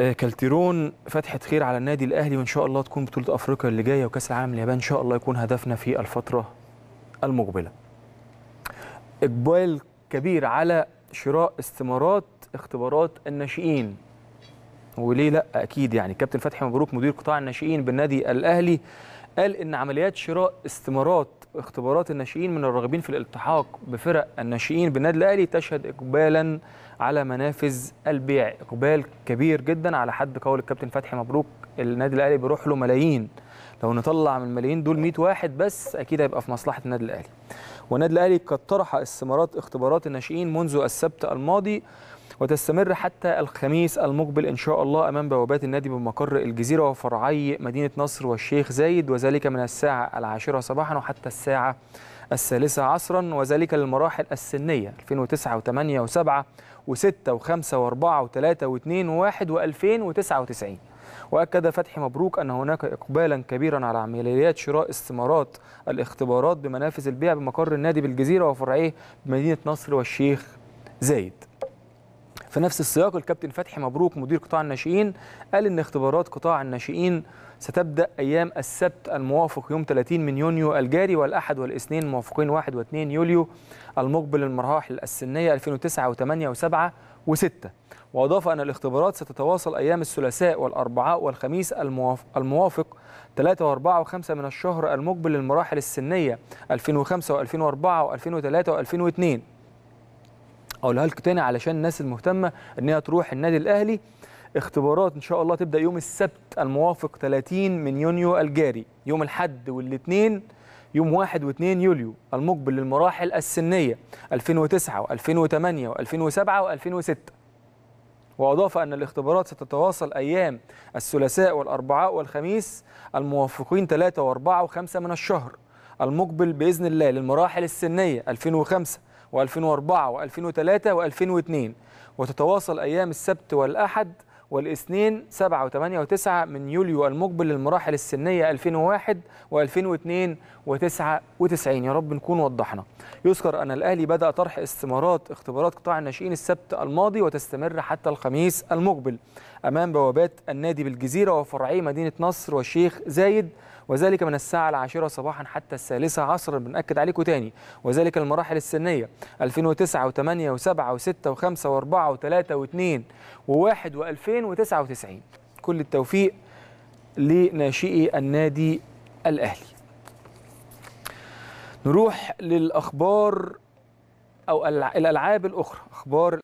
آه، كالتيرون فتحت خير على النادي الاهلي وان شاء الله تكون بطوله افريقيا اللي جايه وكاس العالم اليابان ان شاء الله يكون هدفنا في الفتره المقبله. اقبال كبير على شراء استمارات اختبارات الناشئين. وليه لا اكيد يعني كابتن فتحي مبروك مدير قطاع الناشئين بالنادي الاهلي قال ان عمليات شراء استمارات اختبارات الناشئين من الراغبين في الالتحاق بفرق الناشئين بالنادي الاهلي تشهد اقبالا على منافذ البيع اقبال كبير جدا على حد قول الكابتن فتحي مبروك النادي الاهلي بيروح له ملايين لو نطلع من الملايين دول 100 واحد بس اكيد هيبقى في مصلحه النادي الاهلي والنادي الاهلي قد طرح استمارات اختبارات الناشئين منذ السبت الماضي وتستمر حتى الخميس المقبل إن شاء الله أمام بوابات النادي بمقر الجزيرة وفرعي مدينة نصر والشيخ زايد وذلك من الساعة العاشرة صباحا وحتى الساعة الثالثة عصرا وذلك للمراحل السنية 2009 و8 و7 و6 و5 و4 و3 و2 و1 و2099 وأكد فتحي مبروك أن هناك إقبالا كبيرا على عمليات شراء استمارات الاختبارات بمنافذ البيع بمقر النادي بالجزيرة وفرعيه بمدينة نصر والشيخ زايد في نفس السياق الكابتن فتحي مبروك مدير قطاع الناشئين قال ان اختبارات قطاع الناشئين ستبدا ايام السبت الموافق يوم 30 من يونيو الجاري والاحد والاثنين موافقين 1 و2 يوليو المقبل للمراحل السنيه 2009 و8 و7 و6 واضاف ان الاختبارات ستتواصل ايام الثلاثاء والاربعاء والخميس الموافق 3 و4 و5 من الشهر المقبل للمراحل السنيه 2005 و2004 و2003 و2002 اقولها لكم تاني علشان الناس المهتمه ان هي تروح النادي الاهلي اختبارات ان شاء الله تبدا يوم السبت الموافق 30 من يونيو الجاري يوم الاحد والاثنين يوم 1 و2 يوليو المقبل للمراحل السنيه 2009 و2008 و2007 و2006 وأضاف أن الاختبارات ستتواصل أيام الثلاثاء والأربعاء والخميس الموافقين 3 و4 و5 من الشهر المقبل باذن الله للمراحل السنيه 2005 و2004 و2003 و2002 وتتواصل ايام السبت والاحد والاثنين 7 و8 و9 من يوليو المقبل للمراحل السنيه 2001 و2002 و99 يا رب نكون وضحنا. يذكر ان الاهلي بدا طرح استمارات اختبارات قطاع الناشئين السبت الماضي وتستمر حتى الخميس المقبل امام بوابات النادي بالجزيره وفرعي مدينه نصر والشيخ زايد وذلك من الساعة العاشرة صباحا حتى الثالثة عصرا بنأكد عليكم تاني وذلك المراحل السنية 2009 و8 و7 و6 و5 و4 و3 و2 و1 و2099 كل التوفيق لناشئي النادي الأهلي نروح للأخبار أو الألعاب الأخرى أخبار